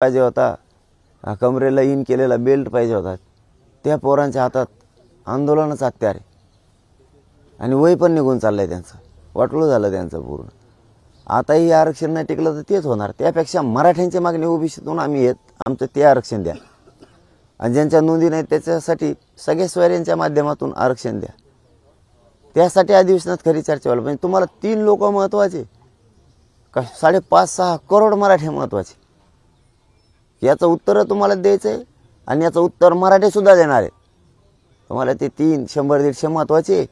पाहिजे होता कमरेला इन केलेला बेल्ट पाहिजे होता त्या पोरांच्या हातात आंदोलनच आत्या आहे आणि वय पण निघून चाललं आहे त्यांचं वाटलं झालं त्यांचं पूर्ण आताही आरक्षण नाही टिकलं तर तेच होणार त्यापेक्षा मराठ्यांच्या मागणी ओबीसीतून आम्ही येत आमचं ते आरक्षण द्या आणि ज्यांच्या नोंदी नाही त्याच्यासाठी सगळ्या स्वयंच्या माध्यमातून आरक्षण द्या त्यासाठी अधिवेशनात खरी चर्चा व्हायला पाहिजे तुम्हाला तीन लोक महत्त्वाचे का साडेपाच सहा करोड मराठे महत्त्वाचे याचं उत्तर तुम्हाला द्यायचं आहे आणि याचं उत्तर मराठीसुद्धा देणार आहे तुम्हाला ते तीन शंभर दीडशे महत्त्वाचे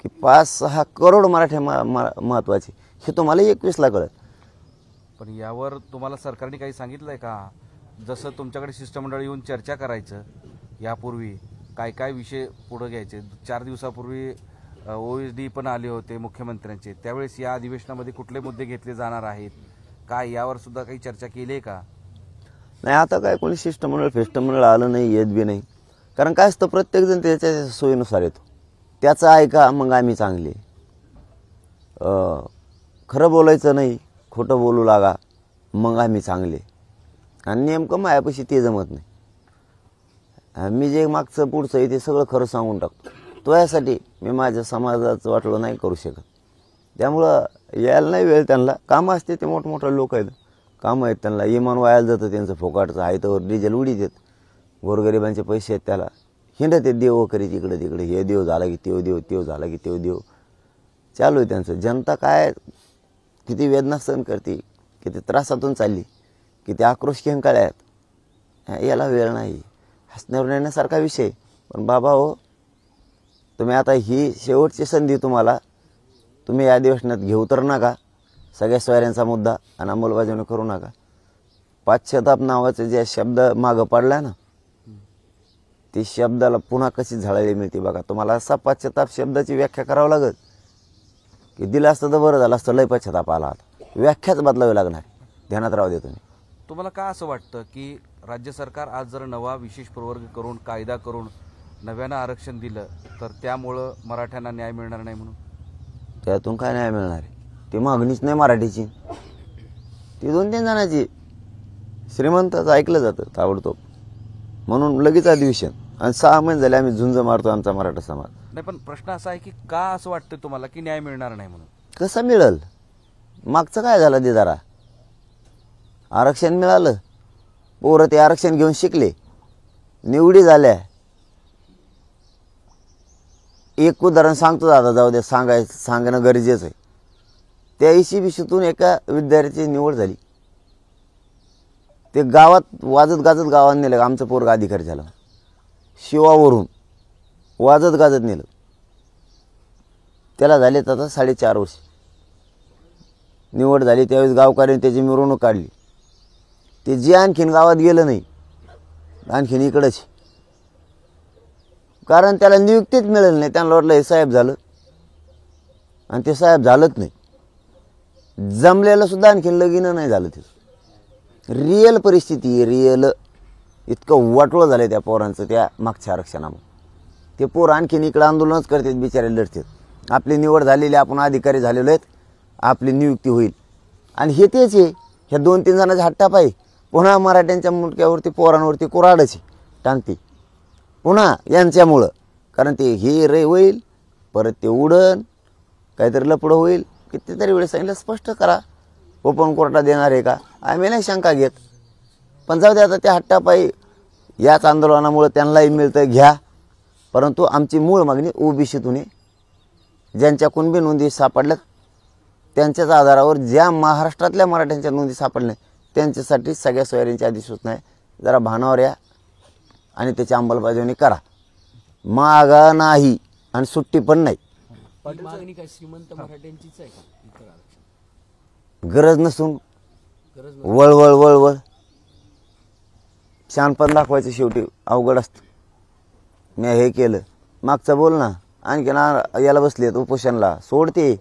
की पाच सहा करोड मराठी महत्त्वाचे हे तुम्हाला एकवीसला कळत पण यावर तुम्हाला सरकारने काही सांगितलंय का जसं तुमच्याकडे शिष्टमंडळ येऊन चर्चा करायचं यापूर्वी काय काय विषय पुढे घ्यायचे चार दिवसापूर्वी ओ एस डी पण आले होते मुख्यमंत्र्यांचे त्यावेळेस या अधिवेशनामध्ये कुठले मुद्दे घेतले जाणार आहेत काय यावर सुद्धा काही चर्चा केली आहे का नाही आता काय कोणी शिष्टमंडळ फिष्टमंडळ आलं नाही येत बी नाही कारण काय असतं प्रत्येकजण त्याच्या सोयीनुसार येतो त्याचं ऐका मग आम्ही चांगले खरं बोलायचं नाही खोटं बोलू लागा मग आम्ही चांगले आणि नेमकं मायापाशी ते जमत नाही मी जे मागचं पुढचं आहे ते सगळं खरं सांगून टाकतो तो यासाठी मी माझ्या समाजाचं वाटलं नाही करू शकत त्यामुळं यायला नाही वेळ त्यांना कामं असते ते मोठमोठे लोक आहेत कामं आहेत त्यांना इमान वायाला जातं त्यांचं फोकाटचं आहे तर डिझेल उडीत देत गोरगरिबांचे पैसे आहेत त्याला हिंडत ते देव करी इकडे तिकडे हे देव झाला की तेव देव तेव झाला की तेव देव चालू आहे त्यांचं जनता काय किती वेदना सहन करते किती त्रासातून चालली किती आक्रोश खेंकाळ्या आहेत याला वेळ नाही हसण्यावर नेण्यासारखा विषय पण बाबा हो तुम्ही आता ही शेवटची संधी तुम्हाला तुम्ही या अधिवेशनात घेऊ तर नका सगळ्या सोयऱ्यांचा मुद्दा आणि अंमलबजावणी करू नका पाच शताप नावाचा जे शब्द मागं पडला ना ती शब्दाला पुन्हा कशी झळाळी मिळते बघा तुम्हाला असा पाश्चाताप शब्दाची व्याख्या करावं लागत की दिलं असतं तर बरं झालं असतं लय पाश्चाताप आला आता व्याख्याच बदलावी लागणार ध्यानात राहू दे तुम्ही तुम्हाला का असं वाटतं की राज्य सरकार आज जर नवा विशेष प्रवर्ग करून कायदा करून नव्यानं आरक्षण दिलं तर त्यामुळं मराठ्यांना न्याय मिळणार नाही म्हणून त्यातून काय नाही मिळणार ती मागणीच नाही मराठीची ती दोन तीन जणांची श्रीमंताचं ऐकलं जातं ताबडतोब म्हणून लगेच अधिवेशन आणि सहा महिने झाले आम्ही झुंज मारतो आमचा मराठा समाज नाही पण प्रश्न असा आहे की का असं वाटतं तुम्हाला की न्याय मिळणार नाही म्हणून कसं मिळेल मागचं काय झालं दिदारा आरक्षण मिळालं पोरं ते आरक्षण घेऊन शिकले निवडी झाल्या एक उदाहरण सांगतो दादा जाऊ दे सांगाय सांगणं गरजेचं आहे त्या बी बीसीतून एका विद्यार्थ्याची निवड झाली ते गावात वाजत गाजत गावात नेलं आमचं पोरग अधिकारी झाला शिवावरून वाजत गाजत नेलं त्याला झाले आता साडेचार वर्ष निवड झाली त्यावेळेस गावकऱ्यांनी त्याची मिरवणूक काढली ते जे आणखीन गावात गेलं नाही आणखीन इकडंच कारण त्याला नियुक्तीच मिळेल नाही त्यांना वाटलं हे साहेब झालं आणि ते साहेब झालंच नाही जमलेलं सुद्धा आणखीन लगीन नाही झालं ते रिअल परिस्थिती आहे रिअल इतकं वाटलं झालं त्या पोरांचं त्या मागच्या आरक्षणामुळे ते पोर आणखीन इकडं आंदोलनच करतात बिचारे लढतात आपली निवड झालेली आपण अधिकारी झालेलो आहेत आपली नियुक्ती होईल आणि हे तेच आहे ह्या दोन तीन हट्टा हट्टापाई पुन्हा मराठ्यांच्या मुटक्यावरती पोरांवरती कुराडच टांगते पुन्हा यांच्यामुळं कारण ते हे रे होईल परत ते उडण काहीतरी लपडं होईल कितीतरी वेळेस सांगितलं स्पष्ट करा ओपन कोर्टात देणार आहे का आम्ही नाही शंका घेत पण जाऊ द्या आता त्या हट्टापाई याच आंदोलनामुळं त्यांनाही मिळतं घ्या परंतु आमची मूळ मागणी ओबीसीतून ज्यांच्या कुणबी नोंदी सापडल्यात त्यांच्याच आधारावर ज्या महाराष्ट्रातल्या मराठ्यांच्या नोंदी सापडल्या त्यांच्यासाठी सगळ्या आधी सूचना आहे जरा भानावर या आणि त्याची अंमलबजावणी करा मागा नाही आणि सुट्टी पण नाही गरज नसून वळवळ वळवळ वळवळ शानपण दाखवायचं शेवटी अवघड असत मी हे केलं मागचं बोल ना आणखी ना याला बसलेत उपोषणला सोडते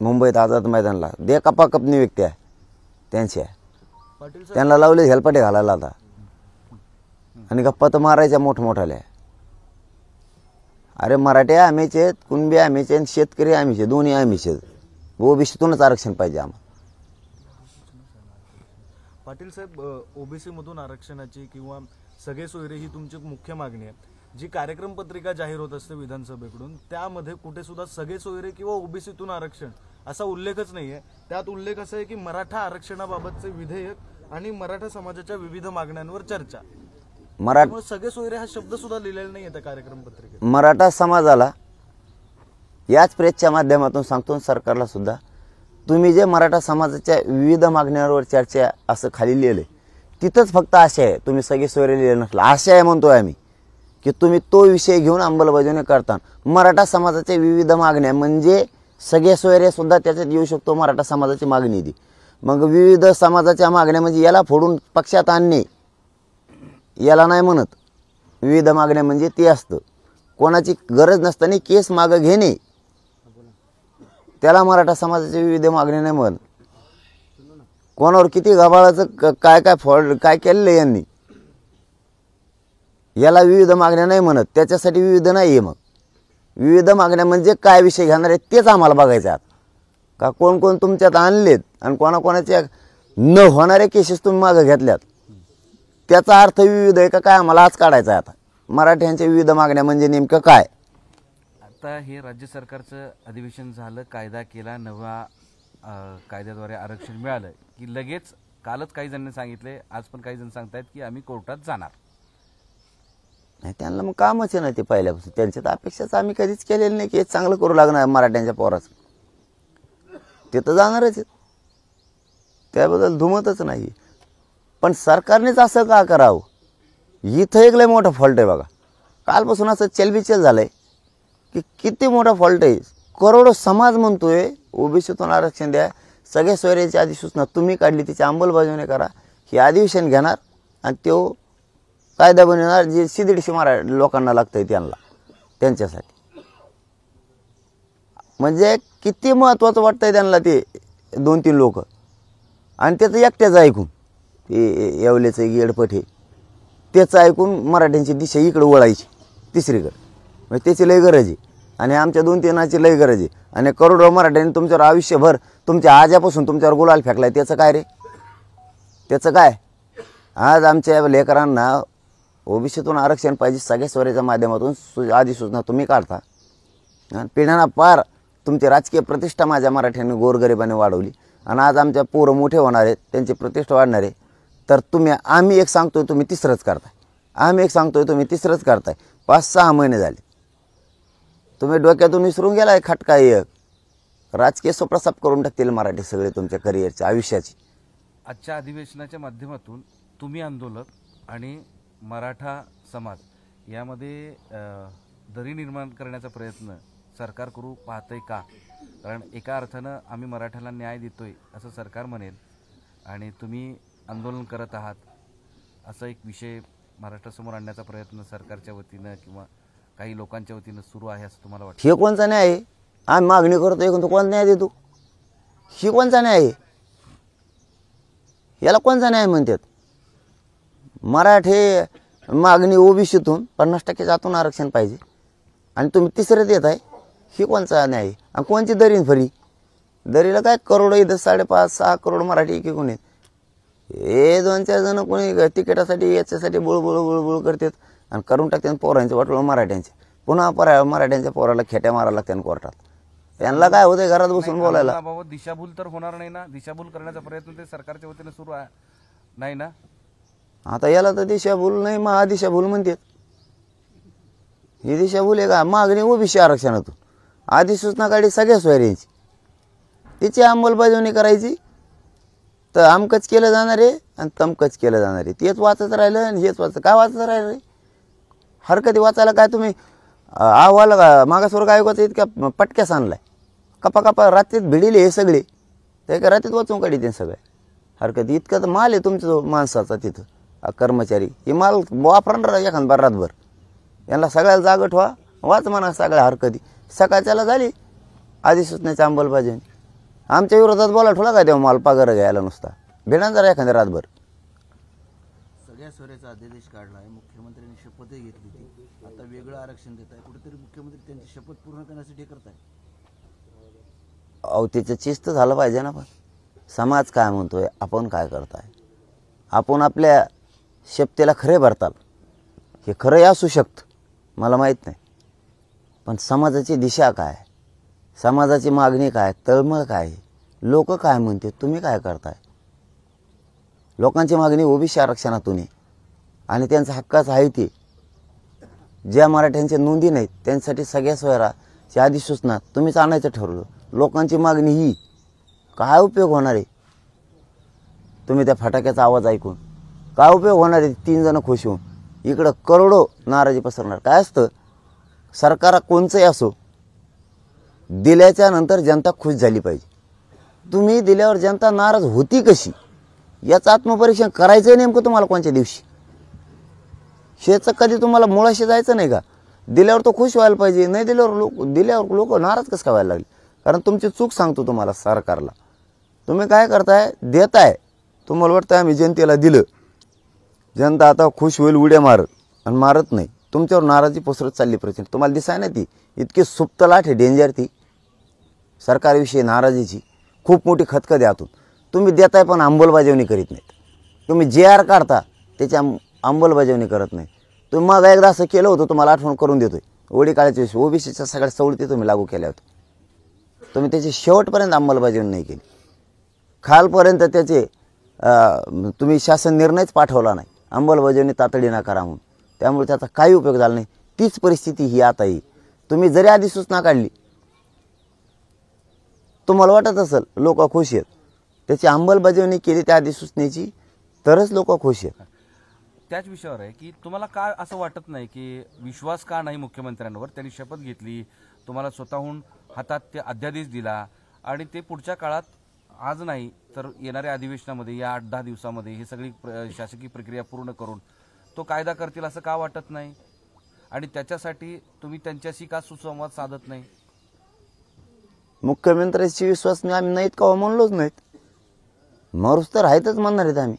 मुंबईत आझाद मैदानला दे कपाकपनी व्यक्त्या त्यांच्या त्यांना लावले हेलपाटे घालायला आता आणि गप्पा तर मारायच्या मोठमोठ्या अरे मराठे आम्हीच आहेत कुणबी आम्हीचे आणि शेतकरी आम्हीच आहे दोन्ही आम्हीच आहेत ओबीसीतूनच आरक्षण पाहिजे आम्हाला पाटील साहेब ओबीसी मधून आरक्षणाची किंवा सगळे सोयरे ही तुमची मुख्य मागणी आहे जी कार्यक्रम पत्रिका जाहीर होत असते विधानसभेकडून त्यामध्ये कुठे सुद्धा सगळे सोयरे किंवा ओबीसीतून आरक्षण असा उल्लेखच नाहीये त्यात उल्लेख असा आहे की मराठा आरक्षणाबाबतचे विधेयक आणि मराठा समाजाच्या विविध मागण्यांवर चर्चा मराठा सगळे सोयरे हा शब्द सुद्धा लिहिलेला नाही कार्यक्रम मराठा समाजाला याच प्रेसच्या माध्यमातून सांगतो सरकारला सुद्धा तुम्ही जे मराठा समाजाच्या विविध मागण्यांवर चर्चा असं खाली लिहिले तिथंच फक्त आशय आहे तुम्ही सगळे सोयरे लिहिले नसला आशय आहे म्हणतोय आम्ही की तुम्ही तो विषय घेऊन अंमलबजावणी करता मराठा समाजाच्या विविध मागण्या म्हणजे सगळे सोयरे सुद्धा त्याच्यात येऊ शकतो मराठा समाजाची मागणी ती मग विविध समाजाच्या मागण्या म्हणजे याला फोडून पक्षात आणणे याला नाही म्हणत विविध मागण्या म्हणजे ते असतं कोणाची गरज नसताना केस मागं घेणे त्याला मराठा समाजाच्या विविध मागणी नाही म्हणत कोणावर किती गबाळाचं काय काय फॉल्ट काय केलेलं यांनी याला विविध मागण्या नाही म्हणत त्याच्यासाठी विविध नाही आहे मग विविध मागण्या म्हणजे काय विषय घेणार आहेत तेच आम्हाला बघायचं आत का कोण कोण तुमच्यात आणलेत आणि कोणाकोणाच्या न होणारे केसेस तुम्ही मागं घेतल्यात त्याचा अर्थ विविध आहे का काय आम्हाला आज काढायचा आहे आता मराठ्यांच्या विविध मागण्या म्हणजे नेमकं काय आता हे राज्य सरकारचं अधिवेशन झालं कायदा केला नवा कायद्याद्वारे आरक्षण मिळालं की लगेच कालच काही जणांनी सांगितले आज पण काही जण सांगतायत की आम्ही कोर्टात जाणार नाही त्यांना मग कामच आहे ते पहिल्यापासून त्यांच्या तर अपेक्षाच आम्ही कधीच केलेलं नाही की हे चांगलं करू लागणार मराठ्यांच्या पोराचं ते तर जाणारच आहेत त्याबद्दल धुमतच नाही पण सरकारनेच असं का करावं इथं एक लय मोठा फॉल्ट आहे बघा कालपासून असं चेलबिचेल झालं आहे की किती मोठा फॉल्ट आहे करोडो समाज म्हणतो आहे ओबीसीतून आरक्षण द्या सगळ्या सोयऱ्याची अधिसूचना तुम्ही काढली तिची अंमलबजावणी करा हे अधिवेशन घेणार आणि तो कायदा बनवणार जे शिदीडशी मरा लोकांना लागतं आहे त्यांना त्यांच्यासाठी म्हणजे किती महत्त्वाचं वाटतं आहे त्यांना ते दोन तीन लोक आणि त्याचं एकट्याचं ऐकून यावलेचं येडपट हे त्याचं ऐकून मराठ्यांची दिशा इकडं वळायची तिसरीकडं म्हणजे त्याची लय गरज आहे आणि आमच्या दोन तीनाची लय गरज आहे आणि करोडो मराठ्यांनी तुमच्यावर आयुष्यभर तुमच्या आज्यापासून तुमच्यावर गुलाल फेकलाय त्याचं काय रे त्याचं काय आज आमच्या लेकरांना ओबीसीतून आरक्षण पाहिजे सगळ्या स्वराच्या माध्यमातून सु अधिसूचना तुम्ही काढता पिढ्यांना पार तुमची राजकीय प्रतिष्ठा माझ्या मराठ्यांनी गोरगरिबाने वाढवली आणि आज आमच्या पोरं मोठे होणार आहेत त्यांची प्रतिष्ठा वाढणार आहे तर तुम्ही आम्ही एक सांगतोय तुम्ही तिसरंच करताय आम्ही एक सांगतोय तुम्ही तिसरंच करताय पाच सहा महिने झाले तुम्ही डोक्यातून विसरून गेला आहे खटका एक राजकीय सोप्रसाप करून टाकतील मराठी सगळे तुमच्या करिअरच्या आयुष्याची आजच्या अधिवेशनाच्या माध्यमातून तुम्ही आंदोलक आणि मराठा समाज यामध्ये दरी निर्माण करण्याचा प्रयत्न सरकार करू पाहतंय का कारण एका अर्थानं आम्ही मराठ्याला न्याय देतोय असं सरकार म्हणेल आणि तुम्ही आंदोलन करत आहात असा एक विषय महाराष्ट्रासमोर आणण्याचा प्रयत्न सरकारच्या वतीनं किंवा काही लोकांच्या वतीनं सुरू आहे असं तुम्हाला वाटतं हे कोणचा नाही आहे आम्ही मागणी करतो एकूण तो कोण नाही देतो हे कोणचा नाही आहे याला कोणचा न्याय म्हणतात मराठे मागणी ओबीसीतून पन्नास टक्के जातून आरक्षण पाहिजे आणि तुम्ही तिसरं देत आहे ही कोणचा न्याय आणि कोणची दरीन फरी दरीला काय करोड इथं साडेपाच सहा करोड मराठी एकूण आहेत हे दोन चार जण कोणी तिकिटासाठी याच्यासाठी बुळबुळ बुळबुळ करतात आणि करून टाकतात पोरांचे वाटलं मराठ्यांचे पुन्हा परा मराठ्यांच्या पोराला खेट्या मारा लागतात कोर्टात त्यांना काय होतंय घरात बसून बोलायला बाबा दिशाभूल तर होणार नाही ना दिशाभूल करण्याचा प्रयत्न ते सरकारच्या वतीने सुरू आहे नाही ना आता याला तर दिशाभूल नाही महादिशाभूल म्हणते ही दिशाभूल आहे का मागणी ओबीसी आरक्षणातून आधी सूचना काढली सगळ्या सोयऱ्यांची तिची अंमलबजावणी करायची तर आमकंच केलं जाणार आहे आणि तमकंच केलं जाणार आहे तेच वाचत राहिलं आणि हेच वाचत काय वाचत राहिलं रे हरकती वाचायला काय तुम्ही अहवाल मागासवर्ग आयोगाचा इतक्या पटक्या सांगलाय कपा कपा रात्रीत भिडिले हे सगळे ते काय रात्रीत वाचून ते सगळे हरकत इतकं तर माल आहे तुमचं माणसाचा तिथं कर्मचारी हे माल वापरणार एखादा रातभर यांना सगळ्याला जागं ठेवा वाच म्हणा सगळ्या हरकती सकाळच्याला झाली आधी सुचण्याची अंमलबाजी आमच्या विरोधात बोला ठोला काय देवा मला पगार घ्यायला नुसता भेटणार जरा एखाद्या रातभर सगळ्या सोयऱ्याचा अध्यादेश काढला आहे मुख्यमंत्र्यांनी शपथ घेतली होती आता वेगळं आरक्षण देत आहे कुठेतरी मुख्यमंत्री त्यांची शपथ पूर्ण करण्यासाठी करताय अहो त्याचं चिस्त झालं पाहिजे ना पण समाज काय म्हणतोय आपण काय करताय आपण आपल्या शपथेला खरे भरताल हे खरंही असू शकतं मला माहीत नाही पण समाजाची दिशा काय आहे समाजाची मागणी काय तळमळ काय लोक काय म्हणते तुम्ही काय करताय लोकांची मागणी ओबीसी आरक्षणातून आहे आणि त्यांचा हक्काच आहे ते ज्या मराठ्यांच्या नोंदी नाहीत त्यांच्यासाठी सगळ्या आधी सूचना तुम्हीच आणायचं ठरवलं लोकांची मागणी ही काय उपयोग होणार आहे तुम्ही त्या फटाक्याचा आवाज ऐकून काय उपयोग होणार आहे तीन जण खुश होऊन इकडं करोडो नाराजी पसरणार काय असतं सरकार कोणचंही असो दिल्याच्या नंतर जनता खुश झाली पाहिजे तुम्ही दिल्यावर जनता नाराज होती कशी याचं आत्मपरीक्षण करायचं नेमकं तुम्हाला कोणत्या दिवशी शेतचं कधी तुम्हाला मुळाशी जायचं नाही का दिल्यावर तो खुश व्हायला पाहिजे नाही दिल्यावर लोक दिल्यावर लोक नाराज कसं का व्हायला लागले कारण तुमची चूक सांगतो तुम्हाला सरकारला तुम्ही काय करताय देताय तुम्हाला वाटतं आम्ही जनतेला दिलं जनता आता खुश होईल उड्या मारत आणि मारत नाही तुमच्यावर नाराजी पसरत चालली प्रचंड तुम्हाला दिसाय ना ती इतकी सुप्त लाट आहे डेंजर ती सरकारविषयी नाराजीची खूप मोठी खतखं द्यातून तुम्ही देताय पण अंमलबजावणी करीत नाहीत तुम्ही जे आर काढता त्याच्या अंमलबजावणी करत नाही तुम्ही मग एकदा असं केलं होतं तुम्हाला आठवण करून देतोय ओडी काळाच्या विषयी ओबीसीच्या सगळ्या सवलती तुम्ही लागू केल्या होत्या तुम्ही त्याची शेवटपर्यंत अंमलबजावणी नाही केली खालपर्यंत त्याचे तुम्ही शासन निर्णयच पाठवला नाही अंमलबजावणी तातडीनं करा म्हणून त्यामुळे त्याचा काही उपयोग झाला नाही तीच परिस्थिती ही आता येईल तुम्ही जरी आधी सूचना काढली तुम्हाला वाटत असेल लोक खुश आहेत त्याची अंमलबजावणी केली त्या अधिसूचनेची तरच लोक खुश आहेत त्याच विषयावर आहे की तुम्हाला काय असं वाटत नाही की विश्वास का नाही मुख्यमंत्र्यांवर त्यांनी शपथ घेतली तुम्हाला स्वतःहून हातात ते अध्यादेश दिला आणि ते पुढच्या काळात आज नाही तर येणाऱ्या अधिवेशनामध्ये या आठ दहा दिवसामध्ये ही सगळी शासकीय प्रक्रिया पूर्ण करून तो कायदा करतील असं का वाटत नाही आणि त्याच्यासाठी तुम्ही त्यांच्याशी का सुसंवाद साधत नाही मुख्यमंत्र्यांशी विश्वास मी आम्ही नाहीत का हो म्हणलोच नाहीत मारूस तर आहेतच म्हणणार आहेत आम्ही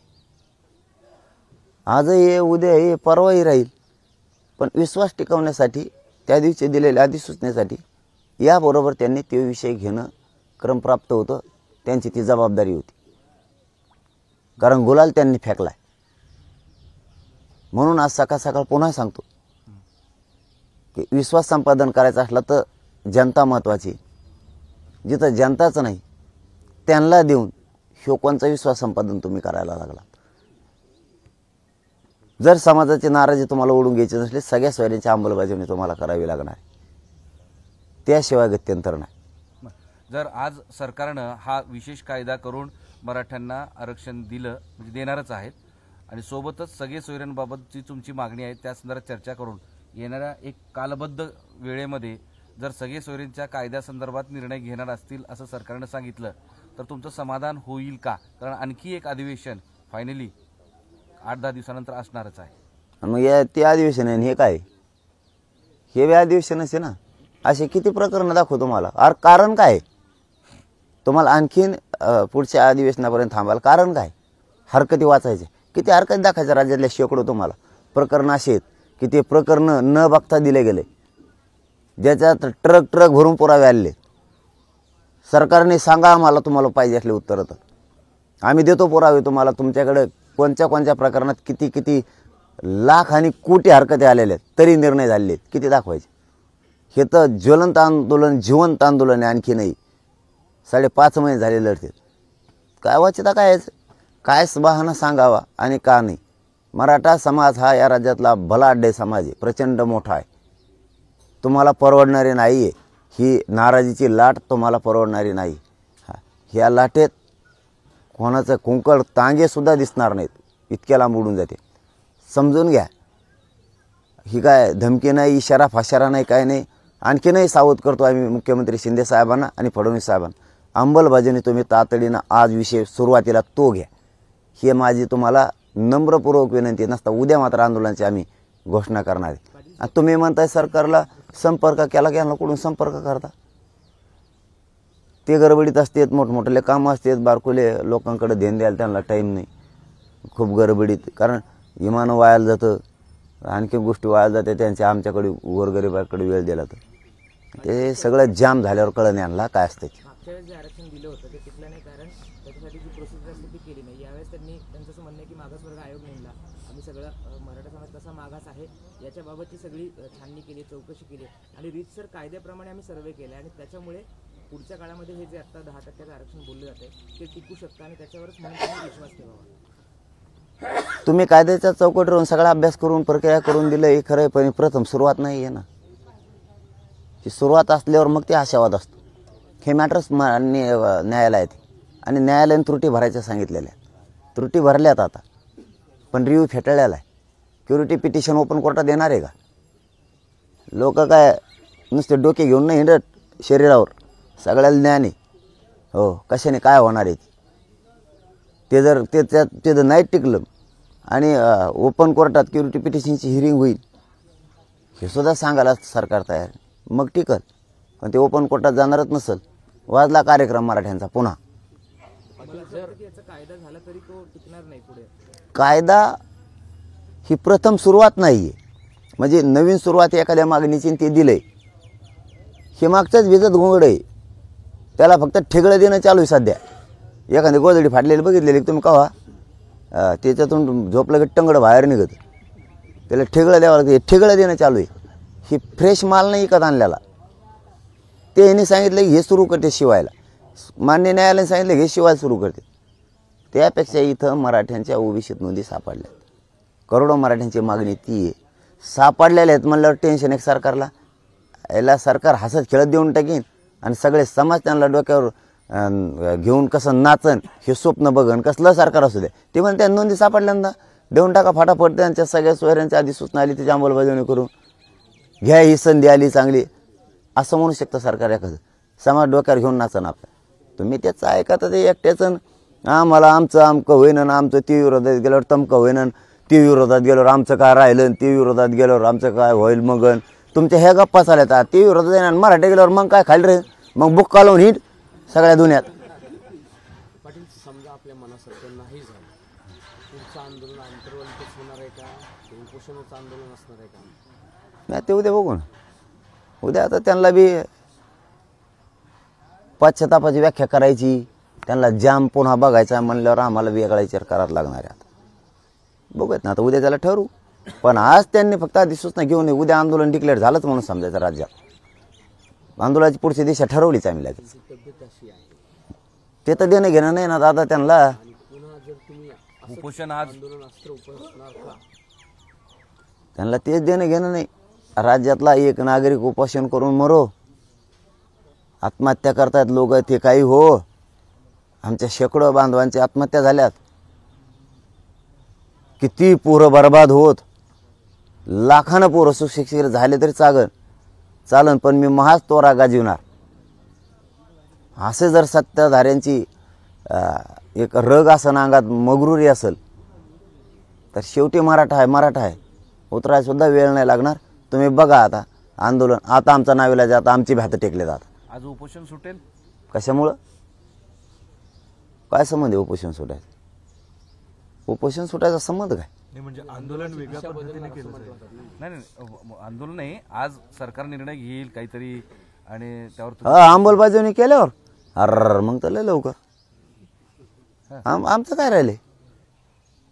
आजही हे उद्या हे परवाही राहील पण विश्वास टिकवण्यासाठी त्या दिवशी दिलेल्या अधिसूचनेसाठी याबरोबर त्यांनी ते विषय घेणं क्रम प्राप्त होतं त्यांची ती जबाबदारी होती कारण गुलाल त्यांनी फेकला आहे म्हणून आज सकाळ सकाळ पुन्हा सांगतो की विश्वास संपादन करायचा असला तर जनता महत्त्वाची जिथं जनताच नाही त्यांना देऊन शोकांचा विश्वास संपादन तुम्ही करायला लागला जर समाजाचे नाराजी तुम्हाला ओढून घ्यायचे नसली सगळ्या सोयऱ्यांची अंमलबजावणी तुम्हाला करावी लागणार त्याशिवाय गत्यंतर नाही जर आज सरकारनं हा विशेष कायदा करून मराठ्यांना आरक्षण दिलं म्हणजे देणारच आहेत आणि सोबतच सगळे सोयऱ्यांबाबतची तुमची मागणी आहे त्या संदर्भात चर्चा करून येणाऱ्या एक कालबद्ध वेळेमध्ये जर सगळे सोयरींच्या कायद्यासंदर्भात निर्णय घेणार असतील असं सरकारनं सांगितलं तर तुमचं समाधान होईल का कारण आणखी एक अधिवेशन फायनली आठ दहा दिवसानंतर असणारच आहे मग या ते अधिवेशन आहे हे काय हे वे अधिवेशन आहे ना असे किती प्रकरण दाखव तुम्हाला अर कारण काय तुम्हाला आणखीन पुढच्या अधिवेशनापर्यंत थांबायला कारण काय हरकती वाचायचे किती हरकत दाखायचं राज्यातल्या शेकडो तुम्हाला प्रकरण असे आहेत की ते प्रकरण न बघता दिले गेले ज्याच्यात ट्रक ट्रक भरून पुरावे आले सरकारने सांगा आम्हाला तुम्हाला पाहिजे असले उत्तर तर आम्ही देतो पुरावे तुम्हाला तुमच्याकडे कोणत्या कोणत्या प्रकरणात किती किती लाख आणि कोटी हरकते आलेल्या आहेत तरी निर्णय झाले आहेत किती दाखवायचे हे तर ज्वलंत आंदोलन जिवंत आंदोलन आहे आणखी नाही साडेपाच महिने झाले लढते काय वाचिता काय काय स्वाहना सांगावा आणि का नाही मराठा समाज हा या राज्यातला भलाड्डे समाज आहे प्रचंड मोठा आहे तुम्हाला परवडणारी नाही आहे ही नाराजीची लाट तुम्हाला परवडणारी नाही ह्या लाटेत कोणाचं कुंकळ तांगेसुद्धा दिसणार नाहीत इतक्या लांब उडून जाते समजून घ्या ही काय धमकी नाही इशारा फाशारा नाही काय नाही आणखीनही सावध करतो आम्ही मुख्यमंत्री शिंदे साहेबांना आणि फडणवीस साहेबांना अंमलबाजीने तुम्ही तातडीनं आज विषय सुरुवातीला तो घ्या हे माझी तुम्हाला नम्रपूर्वक विनंती नसता उद्या मात्र आंदोलनाची आम्ही घोषणा करणार आहे आणि तुम्ही म्हणताय सरकारला संपर्क केला की यांना कुठून संपर्क करता ते गडबडीत असतात मोठमोठले कामं असतात बारकुले लोकांकडे ध्यान द्यायला त्यांना टाईम नाही खूप गडबडीत कारण विमानं वायाला जातं आणखी गोष्टी वायाला जाते त्यांच्या आमच्याकडे गोरगरिबाकडे वेळ दिला तर ते सगळं जाम झाल्यावर कळण आणला काय असतं याच्याबाबतची सगळी छाननी केली चौकशी केली आणि रीतसर कायद्याप्रमाणे आम्ही सर्वे केला आणि त्याच्यामुळे पुढच्या काळामध्ये हे जे आता दहा टक्क्याचं आरक्षण बोललं जाते ते टिकू शकतं आणि त्याच्यावरच म्हणून विश्वास ठेवावा तुम्ही कायद्याच्या चौकट राहून सगळा अभ्यास करून प्रक्रिया करून दिलं हे खरं पण प्रथम सुरुवात नाही आहे ना ती सुरुवात असल्यावर मग ते आशावाद असतो हे मॅटर्स न्यायालयात आणि न्यायालयाने त्रुटी भरायच्या सांगितलेल्या त्रुटी भरल्यात आता पण रिव्ह्यू फेटाळलेला आहे क्युरिटी पिटिशन ओपन कोर्टात देणार आहे का लोक काय नुसते डोके घेऊन नाही हिंडत शरीरावर सगळ्याला ज्ञान आहे हो कशाने काय होणार आहे ते जर ते त्या ते जर नाही टिकलं आणि ओपन कोर्टात क्युरिटी पिटिशनची हिरिंग होईल हे सुद्धा सांगायला सरकार तयार मग टिकल पण ते ओपन कोर्टात जाणारच नसल वाजला कार्यक्रम मराठ्यांचा पुन्हा कायदा ही प्रथम सुरुवात नाही आहे म्हणजे नवीन सुरुवात एखाद्या मागणीची ते दिलं आहे हे मागचंच विजत घोंगड आहे त्याला फक्त ठेगळं देणं चालू आहे सध्या एखादी गोदडी फाटलेली बघितलेली तुम्ही कवा त्याच्यातून झोपलं की टंगडं बाहेर निघत त्याला ठेगळं द्यावं लागतं हे ठेगळं देणं चालू आहे ही फ्रेश माल नाही इकत आणलेला ते यांनी सांगितलं की हे सुरू करते शिवायला मान्य न्यायालयाने सांगितलं हे शिवाय सुरू करते त्यापेक्षा इथं मराठ्यांच्या ओबीसीत नोंदी सापडल्या करोडो मराठ्यांची मागणी ती आहे सापडलेले आहेत म्हणल्यावर टेन्शन एक सरकारला याला सरकार हसत खेळत देऊन टाकीन आणि सगळे समाज त्यांना डोक्यावर घेऊन कसं नाचन हे स्वप्न बघन कसलं सरकार असू दे ते पण त्या नोंदी सापडल्यांदा देऊन टाका फाटाफट त्यांच्या सगळ्या सोयऱ्यांची आधी सूचना आली त्याची अंमलबजावणी करून घ्या ही संधी आली चांगली असं म्हणू शकतं सरकार एखादं समाज डोक्यावर घेऊन नाचन आपलं तुम्ही त्याचं ऐका तर ते एकट्याचं आम्हाला आमचं आमकं होईन आमचं ती विरोधात गेल्यावर तमकं होईन ते विरोधात गेलो आमचं काय राहिलं ते विरोधात गेलो आमचं काय होईल मग तुमच्या ह्या गप्पा चालतात ते विरोधात येणार मराठी गेल्यावर मग काय खाली रे मग बुक कालवून हिट सगळ्या दुनियात नाही ते उद्या बघून उद्या आता त्यांना बी पाचशे तापाची व्याख्या करायची त्यांना जाम पुन्हा बघायचा म्हणल्यावर आम्हाला वेगळा विचार करावा लागणार आहे आता बघत ना आता उद्या त्याला ठरू पण आज त्यांनी फक्त आधी सूचना घेऊन उद्या आंदोलन डिक्लेअर झालंच म्हणून समजायचं राज्यात आंदोलनाची पुढची दिशा ठरवलीच आम्ही लागेल ते तर देणं घेणं नाही ना दादा त्यांना त्यांना तेच देणं घेणं नाही राज्यातला एक नागरिक उपोषण करून मरो आत्महत्या करतात लोक ते काही हो आमच्या शेकडो बांधवांच्या आत्महत्या झाल्यात किती पोरं बर्बाद होत लाखानं पोरं सुशिक्षित झाले तरी चागल चालन पण मी महाच तो रागा जीवणार असे जर सत्ताधाऱ्यांची एक रग असं अंगात मगरुरी असेल तर शेवटी मराठा आहे मराठा आहे उतरायसुद्धा वेळ नाही लागणार तुम्ही बघा आता आंदोलन आता आमचा नावेला जात आमची भात टेकले जात आज उपोषण सुटेल कशामुळं काय संबंध उपोषण सुटायचं उपोषण सुटायचा संबंध काय म्हणजे आंदोलन वेगळ्या पद्धतीने केलं नाही आंदोलन नाही आज सरकार निर्णय घेईल काहीतरी आणि त्यावर अंमलबाजी केल्यावर अर मग तर लवकर आमचं काय राहिले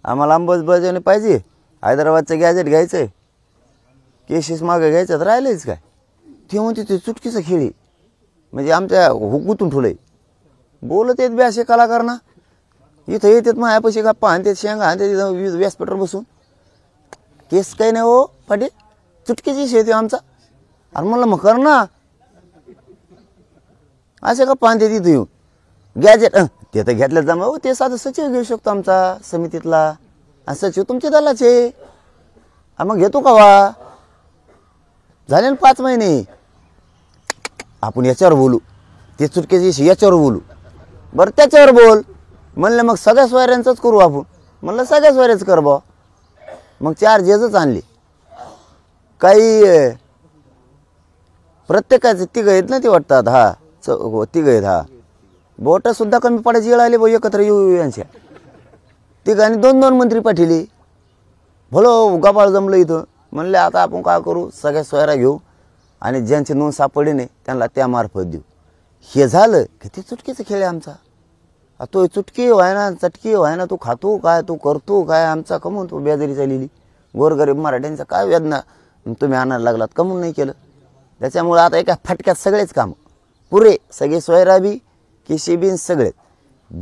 आम्हाला अंमलबजावणी पाहिजे हैदराबादचं गॅजेट घ्यायचंय केसेस मागे घ्यायचं राहिलेच काय ते म्हणते ते चुटकीचं खेळी म्हणजे आमच्या हुकूतून ठुलय बोलत येत बी असे कलाकार ना इथं येतात मायापाशी का पाहते शेंगा आणते वीज व्यासपीठावर बसून केस काही नाही हो पाटील चुटकीची शेती आमचा अरे म्हणलं मकर ना असे का पाहते तिथं येऊन गॅजेट ते तर घेतल्या जमा हो, ते साधं सचिव घेऊ शकतो आमचा समितीतला आणि सचिव तुमचे दलाचे मग घेतो का वा झाले ना पाच महिने आपण याच्यावर बोलू ते चुटकेची याच्यावर बोलू बरं त्याच्यावर बोल म्हणलं मग सगळ्या सोयऱ्यांचंच करू आपण म्हणलं सगळ्या सोयऱ्याच कर बा मग चार जेजच आणली काही प्रत्येकाचे तिघं आहेत ना ते वाटतात हा च हो, तिघं आहेत हा बोटंसुद्धा कमी पडायची वेळ आली भाऊ एकत्र येऊ यांच्या तिघांनी दोन दोन मंत्री पाठिले भलो गपाळ जमलं इथं म्हणले आता आपण काय करू सगळ्या सोयरा घेऊ आणि ज्यांची नोंद सापडली नाही त्यांना त्यामार्फत देऊ हे झालं किती चुटकीचं खेळ आहे आमचा तो चुटकी व्हायना ना चटकी व्हायना ना तू खातो काय तू करतो काय आमचा कमून तू बेजारी चाललेली गोरगरीब मराठ्यांचा काय वेदना तुम्ही आणायला लागलात कमून नाही केलं त्याच्यामुळे आता एका फटक्यात सगळेच काम पुरे सगळे सोयराबी किशीबीन सगळेच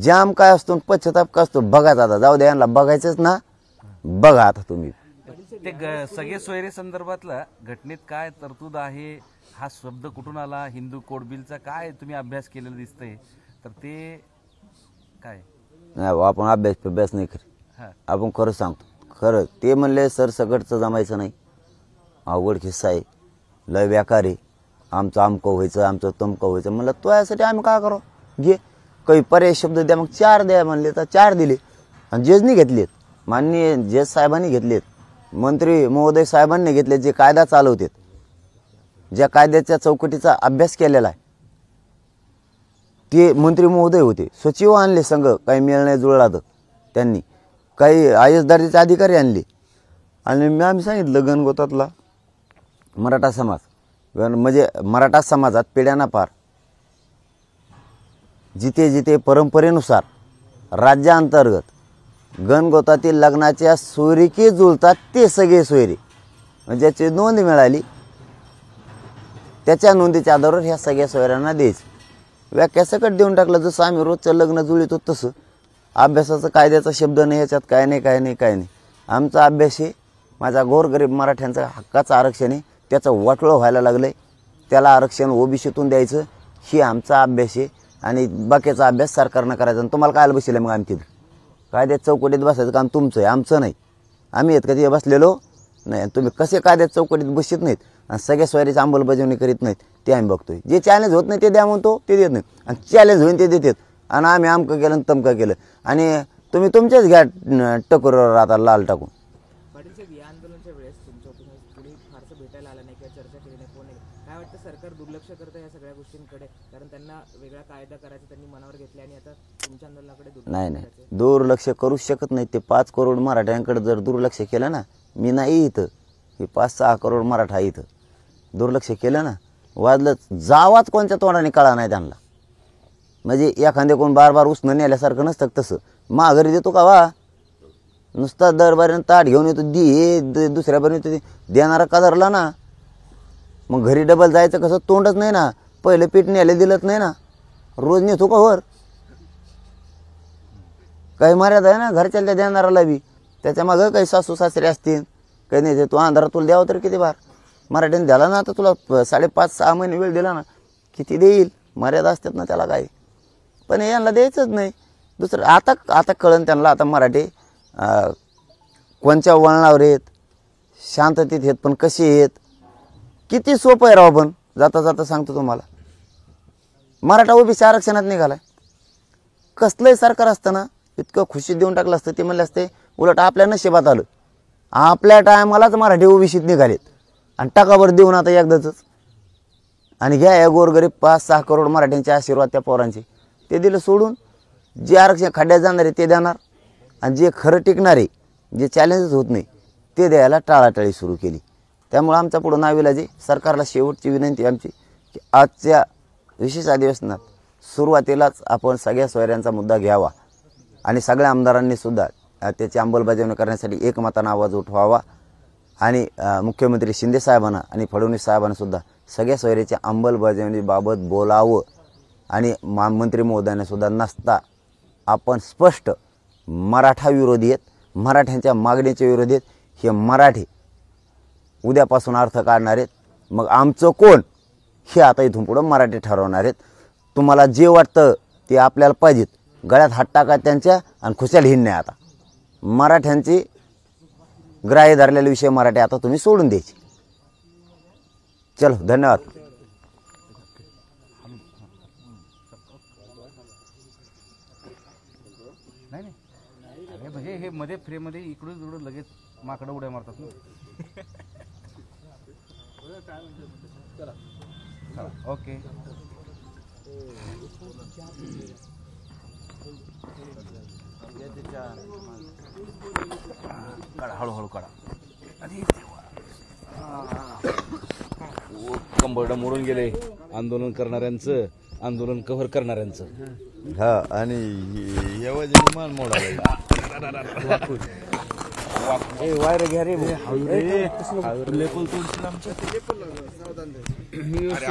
जाम काय असतो पश्चाताप काय असतो बघाच आता जाऊ दे यांना बघायचंच ना बघा आता तुम्ही ते सगळे सोयरे संदर्भातला घटनेत काय तरतूद आहे हा शब्द कुठून आला हिंदू कोडबिलचा काय तुम्ही अभ्यास केलेला दिसतंय तर ते काय नाही आपण अभ्यास अभ्यास नाही खरी आपण खरं सांगतो खरं ते म्हणले सर सगळचं जमायचं नाही अवघड खिस्सा आहे लय व्याकार आहे आमचं आमकं व्हायचं आमचं तमक व्हायचं म्हणलं तो यासाठी आम्ही काय करू घे काही पर्याय शब्द द्या मग चार द्या म्हणले तर चार दिले आणि जजनी घेतलेत माननीय जेज साहेबांनी घेतलेत मंत्री महोदय साहेबांनी घेतले जे कायदा चालवतात ज्या कायद्याच्या चौकटीचा अभ्यास केलेला आहे ते मंत्री महोदय होते सचिव आणले संघ काही मिळण्या जुळला तर त्यांनी काही आय एस दर्जाचे अधिकारी आणले आणि मी आम्ही सांगितलं गणगोतातला मराठा समाज म्हणजे मराठा समाजात पिढ्यांना पार जिथे जिथे परंपरेनुसार राज्याअंतर्गत गणगोतातील लग्नाच्या सोयरीके जुळतात ते सगळे सोयरे ज्याची नोंद मिळाली त्याच्या नोंदीच्या आधारावर ह्या सगळ्या सोयऱ्यांना द्यायचे व्याख्यासकट देऊन टाकलं जसं आम्ही रोजचं लग्न होत तसं अभ्यासाचा कायद्याचा शब्द नाही याच्यात काय नाही काय नाही काय नाही आमचा अभ्यास आहे माझा गोरगरीब मराठ्यांचा हक्काचं आरक्षण आहे त्याचं वाटळं व्हायला लागलं आहे त्याला आरक्षण ओबीसीतून द्यायचं हे आमचा अभ्यास आहे आणि बाकीचा अभ्यास सरकारनं करायचा आणि तुम्हाला कायला बसले मग आम्ही कायद्यात चौकटीत बसायचं काम तुमचं आहे आमचं नाही आम्ही येत कधी बसलेलो नाही तुम्ही कसे कायद्यात चौकटीत बसत नाहीत आणि सगळ्या सोयरीची अंमलबजावणी करीत नाहीत ते आम्ही बघतोय जे चॅलेंज होत नाही ते द्या म्हणतो ते देत नाही आणि चॅलेंज होईन ते देतात आणि आम्ही आमकं केलं तमकं केलं आणि तुम्ही तुमच्याच घ्या टकोरावर आता लाल टाकून सरकार दुर्लक्ष या सगळ्या गोष्टींकडे कारण त्यांना वेगळा कायदा करायचा त्यांनी मनावर आणि आता तुमच्या नाही नाही दुर्लक्ष करू शकत नाही ते पाच करोड मराठ्यांकडे जर दुर्लक्ष केलं ना मी नाही इथं हे पाच सहा करोड मराठा इथं दुर्लक्ष केलं ना वाजलं जावाच कोणत्या तोंडाने काळा नाही त्यांना म्हणजे एखाद्या कोण बार बार उसणं नेल्यासारखं नसतं तसं माघारी देतो का वा नुसता दरबारीनं ताट घेऊन येतो दि दुसऱ्या दुसऱ्यापर्यंत येतो देणारा का धरला ना मग घरी डबल जायचं कसं तोंडच नाही ना पहिलं पीठ न्यायला दिलंच नाही ना रोज नेतो का वर काही मर्यादा आहे ना घरच्या देणाराला बी त्याच्या मागं काही सासू सासरे असतील काही नाही ते तू अंधारात तुला द्यावं तर किती बार मराठीने द्याला ना आता तुला साडेपाच सहा महिने वेळ दिला ना किती देईल मर्यादा असतात ना त्याला काय पण यांना द्यायचंच नाही दुसरं आता आता कळण त्यांना आता मराठी कोणच्या वळणावर येत शांततेत आहेत पण कसे येत किती सोपं आहे राव पण जाता जाता सांगतो तुम्हाला मराठा ओबीसी आरक्षणात निघाला कसलंही सरकार असतं ना इतकं खुशी देऊन टाकलं असतं ते म्हणले असते उलट आपल्या नशिबात आलं आपल्या टायमालाच मराठी ओबीसीत निघालेत आणि टाकाभर देऊन आता एकदाच आणि घ्या या गोरगरीब पाच सहा करोड मराठ्यांचे आशीर्वाद त्या पोरांचे ते दिलं सोडून जे आरक्षण खड्ड्यात जाणारे ते देणार आणि जे खरं टिकणारे जे चॅलेंजेस होत नाही ते द्यायला टाळाटाळी सुरू केली त्यामुळं आमचा पुढं जे सरकारला शेवटची विनंती आमची की आजच्या विशेष अधिवेशनात सुरुवातीलाच आपण सगळ्या सोयऱ्यांचा मुद्दा घ्यावा आणि सगळ्या आमदारांनीसुद्धा त्याची अंमलबजावणी करण्यासाठी एकमतानं आवाज उठवावा आणि मुख्यमंत्री शिंदे साहेबांना आणि फडणवीस साहेबांनासुद्धा सगळ्या सोयऱ्याच्या अंमलबजावणीबाबत बोलावं आणि मा मंत्री महोदयांनासुद्धा नसता आपण स्पष्ट मराठा विरोधी आहेत मराठ्यांच्या मागणीच्या विरोधी आहेत हे मराठी उद्यापासून अर्थ काढणार आहेत मग आमचं कोण हे आता इथून पुढं मराठी ठरवणार आहेत तुम्हाला जे वाटतं ते आपल्याला पाहिजेत गळ्यात हात टाका त्यांच्या आणि खुशाल नाही आता मराठ्यांची ग्राह्य धरलेले विषय मराठी आता तुम्ही सोडून द्यायचे चलो धन्यवाद नाही नाही म्हणजे हे मध्ये मध्ये इकडून लगेच माकडं उड्या मारतात ना गेले आंदोलन करणाऱ्यांचं आंदोलन कव्हर करणाऱ्यांचं हा आणि मान मोडायला वायर घ्या रे लेपल तोडशील आमच्या